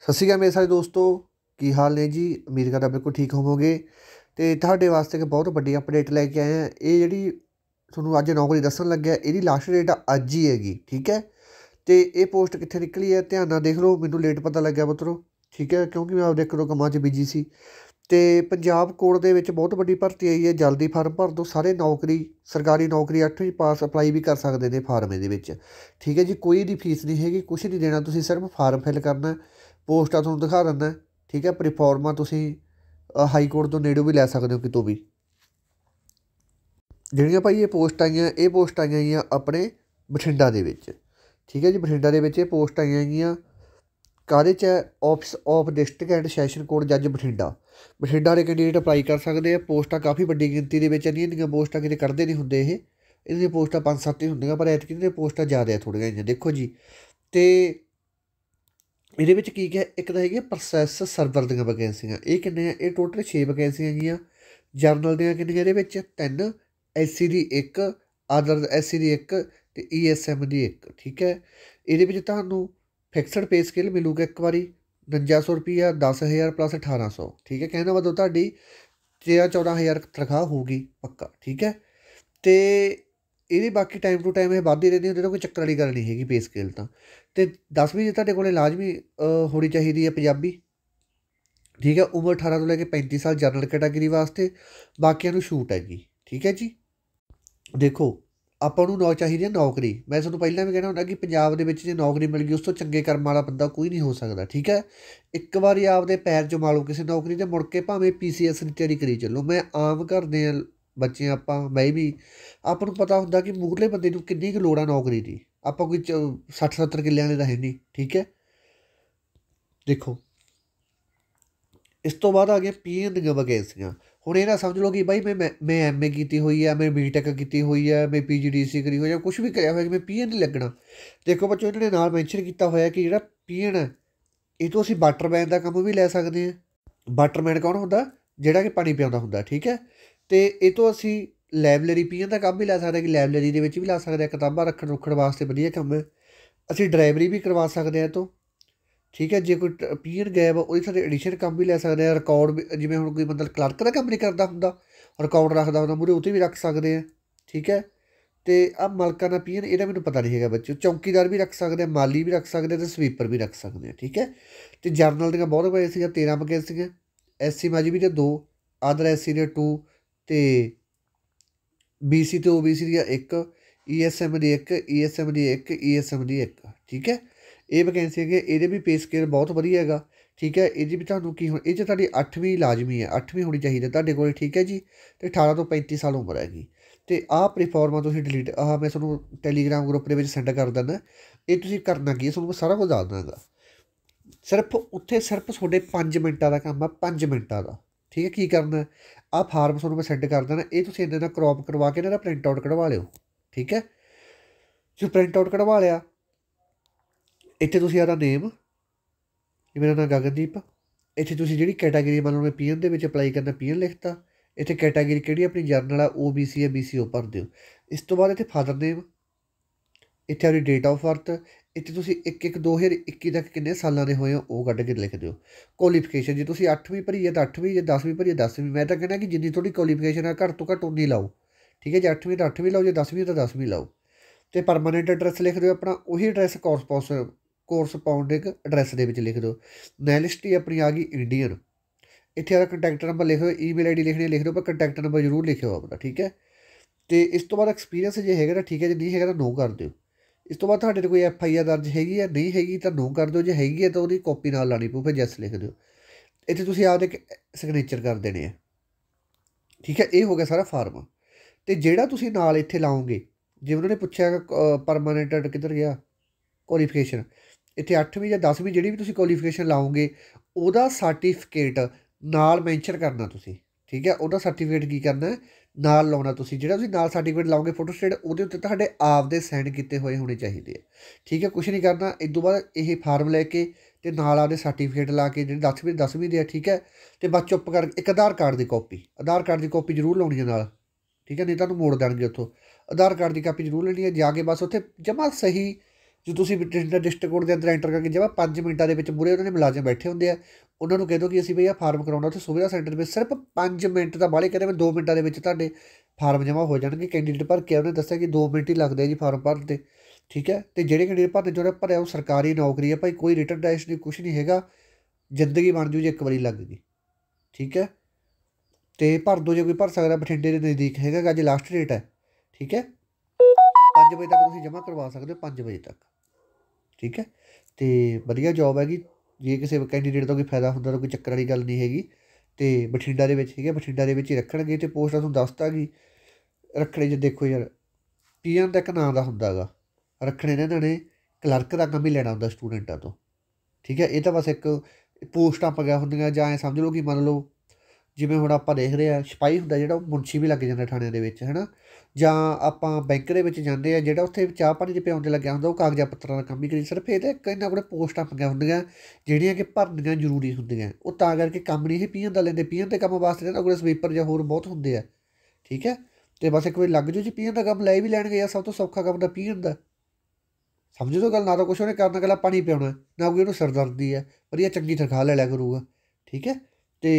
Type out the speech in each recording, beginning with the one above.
ਸਤਿ ਸ਼੍ਰੀ ਅਕਾਲ ਮੇਰੇ ਸਾਰੇ ਦੋਸਤੋ ਕੀ ਹਾਲ ਨੇ ਜੀ ਉਮੀਦ ਕਰਦਾ ਬਿਲਕੁਲ ਠੀਕ ਹੋਵੋਗੇ ਤੇ ਤੁਹਾਡੇ ਵਾਸਤੇ ਇੱਕ ਬਹੁਤ ਵੱਡੀ ਅਪਡੇਟ ਲੈ ਕੇ ਆਇਆ ਇਹ ਜਿਹੜੀ ਤੁਹਾਨੂੰ ਅੱਜ ਨੌਕਰੀ ਦੱਸਣ ਲੱਗਿਆ ਇਹਦੀ ਲਾਸਟ ਡੇਟ ਅੱਜ ਹੀ ਹੈਗੀ ਠੀਕ ਹੈ ਤੇ ਇਹ ਪੋਸਟ ਕਿੱਥੇ ਨਿਕਲੀ ਹੈ ਧਿਆਨ ਨਾਲ ਦੇਖ ਲਓ ਮੈਨੂੰ ਲੇਟ ਪਤਾ ਲੱਗਿਆ ਪੁੱਤਰੋ ਠੀਕ ਹੈ ਕਿਉਂਕਿ ਮੈਂ ਆਪਦੇ ਕਰੋ ਕੰਮਾਂ 'ਚ ਬਿਜੀ ਸੀ ਤੇ ਪੰਜਾਬ ਕੋਰਟ ਦੇ ਵਿੱਚ ਬਹੁਤ ਵੱਡੀ ਭਰਤੀ ਆਈ ਹੈ ਜਲਦੀ ਫਾਰਮ ਭਰ ਦਿਓ ਸਾਰੇ ਨੌਕਰੀ ਸਰਕਾਰੀ ਨੌਕਰੀ 8ਵੀਂ ਪਾਸ ਅਪਲਾਈ ਵੀ ਕਰ ਸਕਦੇ ਨੇ ਫਾਰਮ ਦੇ ਵਿੱਚ ਠੀਕ ਹੈ ਜੀ ਕੋਈ ਦੀ ਫੀਸ ਨਹੀਂ ਹੈਗੀ ਕੁਝ ਨਹੀਂ ਦੇਣਾ ਤੁਸੀਂ ਸਿਰਫ ਫਾਰਮ ਫਿਲ ਕਰਨਾ ਪੋਸਟਾਂ ਤੁਹਾਨੂੰ ਦਿਖਾ ਦਿੰਦਾ ਠੀਕ ਹੈ ਪ੍ਰੀਫਾਰਮਾ ਤੁਸੀਂ ਹਾਈ ਕੋਰਟ ਤੋਂ ਨੇੜੋਂ ਵੀ ਲੈ ਸਕਦੇ ਹੋ ਕਿਤੋਂ ਵੀ ਜਿਹੜੀਆਂ ਭਾਈ ਇਹ ਪੋਸਟ ਆਈਆਂ ਇਹ ਪੋਸਟ ਆਈਆਂ ਗਈਆਂ ਆਪਣੇ ਬਠਿੰਡਾ ਦੇ ਵਿੱਚ ਠੀਕ ਹੈ ਜੀ ਬਠਿੰਡਾ ਦੇ ਵਿੱਚ ਇਹ ਪੋਸਟ ਆਈਆਂ ਗਈਆਂ ਕਾਦੇ ਚ office of district and session court ਜੱਜ ਬਠਿੰਡਾ ਬਠਿੰਡਾ ਦੇ ਕੈਂਡੀਡੇਟ ਅਪਲਾਈ ਕਰ ਸਕਦੇ ਆ ਪੋਸਟਾਂ ਕਾਫੀ ਵੱਡੀ ਗਿਣਤੀ ਦੇ ਵਿੱਚ ਨਹੀਂ ਦੀਆਂ ਪੋਸਟਾਂ ਕਿਤੇ ਕਰਦੇ ਨਹੀਂ ਹੁੰਦੇ ਇਹ ਇਹਦੀਆਂ ਪੋਸਟਾਂ 5-7 ਹੀ ਹੁੰਦੀਆਂ ਪਰ ਐਤਕੀ ਦੇ ਪੋਸਟਾਂ ਜ਼ਿਆਦਾ ਆ ਥੋੜੀਆਂ ਜਿਹੀਆਂ ਦੇਖੋ ਜੀ ਤੇ ਇਹਦੇ ਵਿੱਚ ਕੀ ਹੈ ਇੱਕ ਤਾਂ ਹੈਗੀ ਪ੍ਰੋਸੈਸ ਸਰਵਰ ਦੀਆਂ ਵੈਕੈਂਸੀਆਂ ਇਹ ਕਿੰਨੇ ਆ ਇਹ ਟੋਟਲ 6 ਵੈਕੈਂਸੀਆਂ ਹੈਗੀਆਂ ਜਰਨਲ ਦੀਆਂ ਕਿੰਨੀਆਂ ਇਹਦੇ ਵਿੱਚ ਤਿੰਨ ਐਸਸੀ ਦੀ ਇੱਕ ਆਦਰ ਐਸਸੀ ਦੀ ਇੱਕ ਤੇ ਈਐਸਐਮ e ਦੀ ਇੱਕ ਠੀਕ ਹੈ ਇਹਦੇ ਵਿੱਚ ਤੁਹਾਨੂੰ ਫਿਕਸਡ ਪੇ ਸਕੇਲ ਮਿਲੂਗਾ ਇੱਕ ਵਾਰੀ 5900 ਰੁਪਿਆ 10000 ਪਲੱਸ 1800 ਠੀਕ ਹੈ ਕਹਿੰਦਾ ਮਤਲਬ ਤੁਹਾਡੀ 13 14000 ਤਨਖਾਹ ਹੋਊਗੀ ਪੱਕਾ ਠੀਕ ਹੈ ਤੇ ਇਹਦੇ ਬਾਕੀ ਟਾਈਮ ਟੂ ਟਾਈਮ ਇਹ ਵਾਧੇ ਰਹਿੰਦੀ ਹੁੰਦੀ ਤਾਂ ਕੋਈ ਚੱਕਰ ਵਾਲੀ ਗੱਲ ਨਹੀਂ ਹੈਗੀ ਪੇ ਸਕੇਲ ਤਾਂ ਤੇ 10ਵੀਂ ਜੇ ਤੁਹਾਡੇ ਕੋਲੇ ਲਾਜ਼ਮੀ ਹੋਣੀ ਚਾਹੀਦੀ ਹੈ ਪੰਜਾਬੀ ਠੀਕ ਹੈ ਉਮਰ 18 ਤੋਂ ਲੈ ਕੇ 35 ਸਾਲ ਜਨਰਲ ਕੈਟਾਗਰੀ ਵਾਸਤੇ ਬਾਕੀਆਂ ਨੂੰ ਛੂਟ ਹੈ ਜੀ ਠੀਕ ਹੈ ਜੀ ਦੇਖੋ ਆਪਾਂ ਨੂੰ ਨੌ ਚਾਹੀਦੀ ਹੈ ਨੌਕਰੀ ਮੈਂ ਤੁਹਾਨੂੰ ਪਹਿਲਾਂ ਵੀ ਕਹਿਣਾ ਹੁੰਦਾ ਕਿ ਪੰਜਾਬ ਦੇ ਵਿੱਚ ਜੇ ਨੌਕਰੀ ਮਿਲ ਗਈ ਉਸ ਤੋਂ ਚੰਗੇ ਕਰਮ ਵਾਲਾ ਬੰਦਾ ਕੋਈ ਨਹੀਂ ਹੋ ਸਕਦਾ ਠੀਕ ਹੈ ਇੱਕ ਵਾਰੀ ਆਪਦੇ ਪੈਰ ਜਮਾ ਲਓ ਕਿਸੇ ਨੌਕਰੀ ਤੇ ਮੁੜ ਕੇ ਭਾਵੇਂ ਪੀਸੀਐਸ ਦੀ ਤਿਆਰੀ ਕਰੀ ਚੱਲੋ ਮੈਂ ਆਮ ਕਰਦੇ ਆ ਬੱਚੇ ਆਪਾਂ ਮੈਂ ਵੀ ਆਪ ਨੂੰ ਪਤਾ ਹੁੰਦਾ ਕਿ ਮੂਹਰਲੇ ਬੰਦੇ ਨੂੰ ਕਿੰਨੀ ਕੁ ਲੋੜ ਆ ਨੌਕਰੀ ਦੀ ਆਪਾਂ ਕੋਈ 60 70 ਕਿੱਲਿਆਂ ਵਾਲੇ ਤਾਂ ਹੈ ਨਹੀਂ ਠੀਕ ਹੈ ਦੇਖੋ ਇਸ ਤੋਂ ਬਾਅਦ ਆ ਗਿਆ ਪੀਐਨ ਦੀਆਂ ਵੈਕੈਂਸੀਆਂ ਹੁਣ ਇਹ ਨਾ ਸਮਝ ਲਓ ਕਿ ਬਾਈ ਮੈਂ ਮੈਂ ਐਮਏ ਕੀਤੀ ਹੋਈ ਹੈ ਮੈਂ ਬੀਟੈਕ ਕੀਤੀ ਹੋਈ ਹੈ ਮੈਂ ਪੀਜੀਡੀਸੀ ਕਰੀ ਹੋਈ ਹੈ ਕੁਝ ਵੀ ਕਰਿਆ ਹੋਇਆ ਕਿ ਮੈਂ ਪੀਐਨ ਨਹੀਂ ਲੱਗਣਾ ਦੇਖੋ ਬੱਚੋ ਇਹਨਾਂ ਨੇ ਨਾਲ ਮੈਂਸ਼ਨ ਕੀਤਾ ਹੋਇਆ ਕਿ ਜਿਹੜਾ ਪੀਐਨ ਇਹ ਤੋਂ ਅਸੀਂ ਵਾਟਰਮੈਨ ਦਾ ਕੰਮ ਵੀ ਲੈ ਸਕਦੇ ਹਾਂ ਵਾਟਰਮੈਨ ਕੌਣ ਹੁੰਦਾ ਜਿਹੜਾ ਕਿ ਪਾਣੀ ਪਿਆਉਂਦਾ ਹੁੰਦਾ ਠੀਕ ਹੈ ਤੇ ਇਹ ਤੋਂ ਅਸੀਂ ਲਾਇਬ੍ਰੇਰੀ ਪੀਣ ਦਾ ਕੰਮ ਵੀ ਲੈ ਸਕਦਾ ਕਿ ਲਾਇਬ੍ਰੇਰੀ ਦੇ ਵਿੱਚ ਵੀ ਲਾ ਸਕਦੇ ਆ ਕਿਤਾਬਾਂ ਰੱਖਣ ਰੁੱਖਣ ਵਾਸਤੇ ਵਧੀਆ ਕੰਮ ਹੈ ਅਸੀਂ ਡਰਾਈਵਰੀ ਵੀ ਕਰਵਾ ਸਕਦੇ ਆ ਤੋਂ ਠੀਕ ਹੈ ਜੇ ਕੋਈ ਪੀਰ ਗਾਇਬ ਉਹਦੇ ਸਾਡੇ ਐਡੀਸ਼ਨ ਕੰਮ ਵੀ ਲੈ ਸਕਦੇ ਆ ਰਿਕਾਰਡ ਜਿਵੇਂ ਹੁਣ ਕੋਈ ਬੰਦਾ ਕਲਰਕ ਦਾ ਕੰਮ ਨਹੀਂ ਕਰਦਾ ਹੁੰਦਾ ਰਿਕਾਰਡ ਰੱਖਦਾ ਹੁੰਦਾ ਮੂਰੇ ਉੱਤੇ ਵੀ ਰੱਖ ਸਕਦੇ ਆ ਠੀਕ ਹੈ ਤੇ ਆ ਮਲਕਾ ਦਾ ਪੀਰ ਇਹਦਾ ਮੈਨੂੰ ਪਤਾ ਨਹੀਂ ਹੈਗਾ ਬੱਚੋ ਚੌਂਕੀਦਾਰ ਵੀ ਰੱਖ ਸਕਦੇ ਆ ਮਾਲੀ ਵੀ ਰੱਖ ਸਕਦੇ ਆ ਤੇ ਸਵੀਪਰ ਵੀ ਰੱਖ ਸਕਦੇ ਆ ਠੀਕ ਹੈ ਤੇ ਜਰਨਲ ਦੀਆਂ ਬਹੁਤ ਵੈਸੇ ਸੀਗਾ 13 ਸੀਗਾ ਐਸਸੀ ਮਾਜੀ ਵੀ ਤੇ ਦੋ ਆਦਰ ਐਸਸੀ ਦੇ 2 ਤੇ BC ਤੇ OBC ਦੀਆਂ ਇੱਕ ESM ਦੀ ਇੱਕ ESM ਦੀ ਇੱਕ ESM ਦੀ ਇੱਕ ਠੀਕ ਹੈ ਇਹ ਵੈਕੈਂਸੀ ਹੈਗੇ ਇਹਦੇ ਵੀ ਪੇ ਸਕੇਲ ਬਹੁਤ ਵਧੀਆ ਹੈਗਾ ਠੀਕ ਹੈ ਇਹਦੀ ਵੀ ਤੁਹਾਨੂੰ ਕੀ ਹੁਣ ਇਹ ਚ ਤੁਹਾਡੀ 8ਵੀਂ ਲਾਜ਼ਮੀ ਹੈ 8ਵੀਂ ਹੋਣੀ ਚਾਹੀਦੀ ਤੁਹਾਡੇ ਕੋਲ ਠੀਕ ਹੈ ਜੀ ਤੇ 18 ਤੋਂ 35 ਸਾਲ ਉਮਰ ਹੈਗੀ ਤੇ ਆਹ ਪ੍ਰੀਫਾਰਮਾ ਤੁਸੀਂ ਡਿਲੀਟ ਆਹ ਮੈਂ ਤੁਹਾਨੂੰ ਟੈਲੀਗ੍ਰਾਮ ਗਰੁੱਪ ਦੇ ਵਿੱਚ ਸੈਂਡ ਕਰ ਦਿੰਦਾ ਇਹ ਤੁਸੀਂ ਕਰਨਾ ਕੀ ਤੁਹਾਨੂੰ ਸਾਰਾ ਕੁਝ ਦੱਸ ਦਾਂਗਾ ਸਿਰਫ ਉੱਥੇ ਸਿਰਫ ਤੁਹਾਡੇ 5 ਮਿੰਟਾਂ ਦਾ ਕੰਮ ਆ 5 ਮਿੰਟਾਂ ਦਾ ਠੀਕ ਹੈ ਕੀ ਕਰਨਾ ਆ ਫਾਰਮ ਤੁਹਾਨੂੰ ਮੈਂ ਸੈਂਡ ਕਰ ਦੇਣਾ ਇਹ ਤੁਸੀਂ ਇਹਦੇ ਦਾ ਕ੍ਰੌਪ ਕਰਵਾ ਕੇ ਇਹਨਾਂ ਦਾ ਪ੍ਰਿੰਟ ਆਊਟ ਕਢਵਾ ਲਿਓ ਠੀਕ ਹੈ ਜੇ ਪ੍ਰਿੰਟ ਆਊਟ ਕਢਵਾ ਲਿਆ ਇੱਥੇ ਤੁਸੀਂ ਆਦਾ ਨੇਮ ਇਹ ਮੇਰਾ ਨਾਮ ਗਗਨਦੀਪ ਇੱਥੇ ਤੁਸੀਂ ਜਿਹੜੀ ਕੈਟਾਗਰੀ ਮੰਨ ਲਓ ਮੈਂ ਪੀਐਨ ਦੇ ਵਿੱਚ ਅਪਲਾਈ ਕਰਨਾ ਪੀਐਨ ਲਿਖਤਾ ਇੱਥੇ ਕੈਟਾਗਰੀ ਕਿਹੜੀ ਆਪਣੀ ਜਰਨਲ ਆ ਓਬੀਸੀ ਆ ਬੀਸੀ ਭਰ ਦਿਓ ਇਸ ਤੋਂ ਬਾਅਦ ਇੱਥੇ ਫਾਦਰ ਨੇਮ ਇੱਥੇ ਆਪਣੀ ਡੇਟ ਆਫ ਬਰਥ ਇੱਥੇ ਤੁਸੀਂ 1 1 2021 ਤੱਕ ਕਿੰਨੇ ਸਾਲਾਂ ਦੇ ਹੋਏ ਹੋ ਉਹ ਕੱਢ ਕੇ ਲਿਖ ਦਿਓ ਕੁਆਲੀਫਿਕੇਸ਼ਨ ਜੇ ਤੁਸੀਂ 8ਵੀਂ ਭਰੀ ਹੈ ਤਾਂ 8ਵੀਂ ਜੇ 10ਵੀਂ ਭਰੀ ਹੈ 10ਵੀਂ ਮੈਂ ਤਾਂ ਕਹਿੰਦਾ ਕਿ ਜਿੰਨੀ ਤੁਹਾਡੀ ਕੁਆਲੀਫਿਕੇਸ਼ਨ ਹੈ ਘੱਟ ਤੋਂ ਘੱਟ ਉਨੀ ਲਾਓ ਠੀਕ ਹੈ ਜੇ 8ਵੀਂ ਤਾਂ 8ਵੀਂ ਲਾਓ ਜੇ 10ਵੀਂ ਤਾਂ 10ਵੀਂ ਲਾਓ ਤੇ ਪਰਮਨੈਂਟ ਐਡਰੈਸ ਲਿਖ ਦਿਓ ਆਪਣਾ ਉਹੀ ਐਡਰੈਸ ਕੋਰਸ ਪਾਉਂਡਿੰਗ ਐਡਰੈਸ ਦੇ ਵਿੱਚ ਲਿਖ ਦਿਓ ਨੈਲਿਸਟੀ ਆਪਣੀ ਆ ਗਈ ਇੰਡੀਅਨ ਇੱਥੇ ਆ ਕੰਟੈਕਟ ਨੰਬਰ ਲਿਖੋ ਈਮੇਲ ਆਈਡੀ ਲਿਖਣੀ ਲਿਖ ਦਿਓ ਪਰ ਕੰਟੈਕਟ ਨੰਬਰ ਜ਼ਰੂਰ ਲਿਖਿਓ ਆਪਣਾ ਠੀਕ ਹੈ ਤੇ ਇਸ ਤੋਂ ਬਾਅਦ ਐਕਸਪੀਰੀਅੰਸ ਜੇ ਹੈਗਾ ਤਾਂ ਠੀਕ ਹੈ ਜੇ ਨਹੀਂ ਹੈਗਾ ਤਾਂ ਨੋ ਕਰ ਦਿਓ ਇਸ ਤੋਂ ਬਾਅਦ ਤੁਹਾਡੇ ਤੇ ਕੋਈ ਐਫ ਆਈ ਆਰ ਦਰਜ ਹੈਗੀ ਹੈ ਨਹੀਂ ਹੈਗੀ ਤਾਂ ਨੋ ਕਰ ਦਿਓ ਜੇ ਹੈਗੀ ਹੈ ਤਾਂ ਉਹਦੀ ਕਾਪੀ ਨਾਲ ਲਾਣੀ ਪਊ ਫਿਰ ਜੈਸ ਲਿਖ ਦਿਓ ਇੱਥੇ ਤੁਸੀਂ ਆਪ ਦੇ ਸਿਗਨੇਚਰ ਕਰ ਦੇਣੇ ਆ ਠੀਕ ਹੈ ਇਹ ਹੋ ਗਿਆ ਸਾਰਾ ਫਾਰਮ ਤੇ ਜਿਹੜਾ ਤੁਸੀਂ ਨਾਲ ਇੱਥੇ ਲਾਓਗੇ ਜੇ ਉਹਨਾਂ ਨੇ ਪੁੱਛਿਆ ਪਰਮਨੈਂਟਡ ਕਿੱਧਰ ਗਿਆ ਕੁਆਲੀਫਿਕੇਸ਼ਨ ਇੱਥੇ 8ਵੀਂ ਜਾਂ 10ਵੀਂ ਜਿਹੜੀ ਵੀ ਤੁਸੀਂ ਕੁਆਲੀਫਿਕੇਸ਼ਨ ਲਾਓਗੇ ਉਹਦਾ ਸਰਟੀਫਿਕੇਟ ਨਾਲ ਮੈਂਸ਼ਨ ਕਰਨਾ ਤੁਸੀਂ ਠੀਕ ਹੈ ਉਹਦਾ ਸਰਟੀਫਿਕੇਟ ਕੀ ਕਰਨਾ ਨਾਲ ਲਾਉਣਾ ਤੁਸੀਂ ਜਿਹੜਾ ਤੁਸੀਂ ਨਾਲ ਸਰਟੀਫਿਕੇਟ ਲਾਉਗੇ ਫੋਟੋ ਸਟੇਟ ਉਹਦੇ ਉੱਤੇ ਤੁਹਾਡੇ ਆਪ ਦੇ ਸਾਈਨ ਕੀਤੇ ਹੋਏ ਹੋਣੇ ਚਾਹੀਦੇ ਆ ਠੀਕ ਹੈ ਕੁਝ ਨਹੀਂ ਕਰਨਾ ਇਸ ਤੋਂ ਬਾਅਦ ਇਹ ਫਾਰਮ ਲੈ ਕੇ ਤੇ ਨਾਲ ਆਦੇ ਸਰਟੀਫਿਕੇਟ ਲਾ ਕੇ ਜਿਹੜੇ 10 ਵੀ 10 ਵੀ ਦੇ ਆ ਠੀਕ ਹੈ ਤੇ ਬਸ ਚੁੱਪ ਕਰ ਇੱਕ ਆਧਾਰ ਕਾਰਡ ਦੀ ਕਾਪੀ ਆਧਾਰ ਕਾਰਡ ਦੀ ਕਾਪੀ ਜ਼ਰੂਰ ਲਾਉਣੀ ਹੈ ਨਾਲ ਠੀਕ ਹੈ ਨਹੀਂ ਤੁਹਾਨੂੰ ਮੋੜ ਦੇਣਗੇ ਉੱਥੋਂ ਆਧਾਰ ਕਾਰਡ ਦੀ ਕਾਪੀ ਜ਼ਰੂਰ ਲੈਣੀ ਹੈ ਜਾ ਕੇ ਬਸ ਉੱਥੇ ਜਮਾ ਸਹੀ ਜੇ ਤੁਸੀਂ ਡਿਸਟ੍ਰਿਕਟ ਕੋਰਟ ਦੇ ਅੰਦਰ ਐਂਟਰ ਕਰਕੇ ਜਾਵਾ 5 ਮਿੰਟਾਂ ਦੇ ਵਿੱਚ ਮੂਰੇ ਉਹਨਾਂ ਨੇ ਮੁਲਾਜ਼ਮ ਬੈਠੇ ਹੁੰਦੇ ਆ ਉਹਨਾਂ ਨੂੰ ਕਹਿ ਦਿਓ ਕਿ ਅਸੀਂ ਭਈਆ ਫਾਰਮ ਕਰਾਉਣਾ ਉੱਥੇ ਸੁਵਿਧਾ ਸੈਂਟਰ ਵਿੱਚ ਸਿਰਫ 5 ਮਿੰਟ ਦਾ ਬਾਲੇ ਕਹਿੰਦੇ ਮੈਂ 2 ਮਿੰਟਾਂ ਦੇ ਵਿੱਚ ਤੁਹਾਡੇ ਫਾਰਮ ਜਮਾ ਹੋ ਜਾਣਗੇ ਕੈਂਡੀਡੇਟ ਭਰ ਕੇ ਉਹਨੇ ਦੱਸਿਆ ਕਿ 2 ਮਿੰਟ ਹੀ ਲੱਗਦੇ ਜੀ ਫਾਰਮ ਭਰਨ ਤੇ ਠੀਕ ਹੈ ਤੇ ਜਿਹੜੇ ਕੈਂਡੀਡੇਟ ਭਰਦੇ ਜਿਹੜੇ ਭਰਿਆ ਉਹ ਸਰਕਾਰੀ ਨੌਕਰੀ ਹੈ ਭਾਈ ਕੋਈ ਰਿਟਰਨ ਡੈਸ਼ ਨਹੀਂ ਕੁਝ ਨਹੀਂ ਹੈਗਾ ਜ਼ਿੰਦਗੀ ਬਣ ਜੂ ਜੇ ਇੱਕ ਵਾਰੀ ਲੱਗ ਗਈ ਠੀਕ ਹੈ ਤੇ ਭਰ ਦੋ ਜੇ ਕੋਈ ਭਰ ਸਕਦਾ ਬਠਿੰਡੇ ਦੇ ਨਜ਼ਦੀਕ ਹੈਗਾ ਅੱਜ ਲਾਸਟ ਡੇਟ ਹੈ ਠੀਕ ਹੈ 5 ਵਜੇ ਤੱਕ ਤੁਸੀਂ ਜਮਾ ਕਰਵਾ ਸਕਦੇ ਹੋ 5 ਵਜੇ ਤੱਕ ਠੀਕ ਹੈ ਤੇ ਵਧੀਆ ਜੌਬ ਹੈਗੀ ਜੇ ਕਿਸੇ ਕੈਂਡੀਡੇਟ ਤੋਂ ਕੋਈ ਫਾਇਦਾ ਹੁੰਦਾ ਤਾਂ ਕੋਈ ਚੱਕਰ ਵਾਲੀ ਗੱਲ ਨਹੀਂ ਹੈਗੀ ਤੇ ਬਠਿੰਡਾ ਦੇ ਵਿੱਚ ਹੈਗੇ ਬਠਿੰਡਾ ਦੇ ਵਿੱਚ ਹੀ ਰੱਖਣਗੇ ਤੇ ਪੋਸਟ ਤੁਹਾਨੂੰ ਦੱਸਤਾ ਕਿ ਰੱਖਣੇ ਜੇ ਦੇਖੋ ਯਾਰ ਪੀਐਨ ਤੱਕ ਨਾਂ ਦਾ ਹੁੰਦਾਗਾ ਰੱਖਣੇ ਨੇ ਨੇ ਕਲਰਕ ਦਾ ਕੰਮ ਹੀ ਲੈਣਾ ਹੁੰਦਾ ਸਟੂਡੈਂਟਾਂ ਤੋਂ ਠੀਕ ਹੈ ਇਹ ਤਾਂ ਬਸ ਇੱਕ ਪੋਸਟਾਂ ਪਗਿਆ ਹੁੰਦੀਆਂ ਜਾਂ ਐ ਸਮਝ ਲਓ ਕਿ ਮੰਨ ਲਓ ਜਿਵੇਂ ਹੁਣ ਆਪਾਂ ਦੇਖ ਰਹੇ ਆ ਸਿਪਾਈ ਹੁੰਦਾ ਜਿਹੜਾ ਉਹ ਮੁਨਸ਼ੀ ਵੀ ਲੱਗ ਜਾਂਦਾ ਥਾਣੇ ਦੇ ਵਿੱਚ ਹੈਨਾ ਜਾਂ ਆਪਾਂ ਬੈਂਕ ਦੇ ਵਿੱਚ ਜਾਂਦੇ ਆ ਜਿਹੜਾ ਉੱਥੇ ਚਾਹ ਪਾਣੀ ਦੇ ਪਿਆਉਣ ਦੇ ਲੱਗਿਆ ਹੁੰਦਾ ਉਹ ਕਾਗਜ਼ਾ ਪੱਤਰਾਂ ਦਾ ਕੰਮ ਹੀ ਕਰੀ ਸਿਰਫ ਇਹ ਤੇ ਕਿੰਨਾ ਕੋਲੇ ਪੋਸਟਾਂ ਗਿਆ ਹੁੰਦੀਆਂ ਜਿਹੜੀਆਂ ਕਿ ਭਰਨੀਆਂ ਜ਼ਰੂਰੀ ਹੁੰਦੀਆਂ ਉਹ ਤਾਂ ਕਰਕੇ ਕੰਮ ਨਹੀਂ ਇਹ ਪੀਣ ਦਾ ਲੈਂਦੇ ਪੀਣ ਦੇ ਕੰਮ ਵਾਸਤੇ ਨਾ ਕੋਲੇ ਸਵੀਪਰ ਜਾਂ ਹੋਰ ਬਹੁਤ ਹੁੰਦੇ ਆ ਠੀਕ ਹੈ ਤੇ ਬਸ ਇੱਕ ਵਾਰ ਲੱਗ ਜੂ ਜੀ ਪੀਣ ਦਾ ਕੰਮ ਲੈ ਵੀ ਲੈਣਗੇ ਯਾਰ ਸਭ ਤੋਂ ਸੌਖਾ ਕੰਮ ਤਾਂ ਪੀਣ ਦਾ ਸਮਝੋ ਤਾਂ ਗੱਲ ਨਾ ਤਾਂ ਕੁਛ ਉਹਨੇ ਕਰਨਾ ਗੱਲਾਂ ਪਾਣੀ ਪਿਆਉਣਾ ਨਾ ਕੋਈ ਉਹਨੂੰ ਸਿਰਦਰਦੀ ਹੈ ਇਹ ਚੰਗੀ ਖਾ ਲੈ ਲਿਆ ਕਰੂਗਾ ਠੀਕ ਹੈ ਤੇ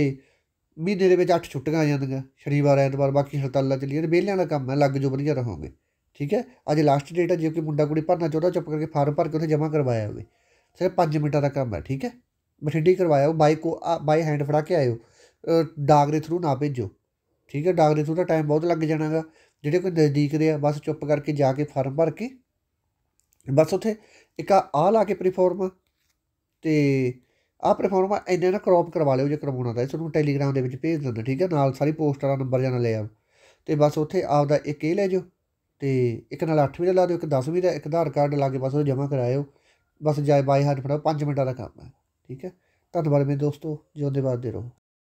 ਮਹੀਨੇ ਦੇ ਵਿੱਚ 8 ਛੁੱਟੀਆਂ ਆ ਜਾਂਦੀਆਂ ਸ਼ਨੀਵਾਰ ਐਤਵਾਰ ਬਾਕੀ ਹੜਤਾਲਾਂ ਚੱਲੀਆਂ ਤੇ ਵਿਹਲਿਆਂ ਦਾ ਕੰਮ ਹੈ ਲੱਗ ਜੋ ਵਧੀਆ ਰਹੋਗੇ ਠੀਕ ਹੈ ਅੱਜ ਲਾਸਟ ਡੇਟ ਹੈ ਜੇ ਕੋਈ ਮੁੰਡਾ ਕੁੜੀ ਭਰਨਾ ਚਾਹੁੰਦਾ ਚੁੱਪ ਕਰਕੇ ਫਾਰਮ ਭਰ ਕੇ ਉੱਥੇ ਜਮ੍ਹਾਂ ਕਰਵਾਇਆ ਹੋਵੇ ਸਿਰਫ 5 ਮਿੰਟਾਂ ਦਾ ਕੰਮ ਹੈ ਠੀਕ ਹੈ ਬਠਿੰਡੀ ਕਰਵਾਇਆ ਬਾਈ ਕੋ ਬਾਈ ਹੈਂਡ ਫੜਾ ਕੇ ਆਇਓ ਡਾਕ ਦੇ ਥਰੂ ਨਾ ਭੇਜੋ ਠੀਕ ਹੈ ਡਾਕ ਦੇ ਥਰੂ ਦਾ ਟਾਈਮ ਬਹੁਤ ਲੱਗ ਜਾਣਾਗਾ ਜਿਹੜੇ ਕੋਈ ਨਜ਼ਦੀਕ ਦੇ ਆ ਬਸ ਚੁੱਪ ਕਰਕੇ ਜਾ ਕੇ ਫਾਰਮ ਭਰ ਕੇ ਬਸ ਉੱਥੇ ਇੱਕ ਆ ਲਾ ਕੇ ਪ੍ਰੀਫਾਰਮ ਤੇ ਆ ਪਰਫਾਰਮਾ ਇੰਨੇ ਨਾਲ ਕ੍ਰੌਪ ਕਰਵਾ ਲਿਓ ਜੇ ਕਰਵਾਉਣਾ ਤਾਂ ਤੁਹਾਨੂੰ ਟੈਲੀਗ੍ਰਾਮ ਦੇ ਵਿੱਚ ਭੇਜ ਦਿੰਦਾ ਠੀਕ ਹੈ ਨਾਲ ਸਾਰੀ ਪੋਸਟਾਂ ਦਾ ਨੰਬਰ ਜਾਂ ਲੈ ਆਓ ਤੇ ਬਸ ਉੱਥੇ ਆਪ ਦਾ ਇੱਕ ਇਹ ਲੈ ਜਿਓ ਤੇ ਇੱਕ ਨਾਲ 8ਵੀਂ ਦਾ ਲਾ ਦਿਓ ਇੱਕ 10ਵੀਂ ਦਾ ਇੱਕ ਆਧਾਰ ਕਾਰਡ ਲਾ ਕੇ ਬਸ ਉਹ ਜਮ੍ਹਾਂ ਕਰਾਇਓ ਬਸ ਜਾਇ ਬਾਈ ਹੱਥ ਫੜਾਓ 5 ਮਿੰਟਾਂ ਦਾ ਕੰਮ ਹੈ ਠੀਕ ਹੈ ਧੰਨਵਾਦ ਮੇਰੇ ਦੋਸਤੋ ਜਿਉਂਦੇ ਬਾਦ ਦੇ ਰਹੋ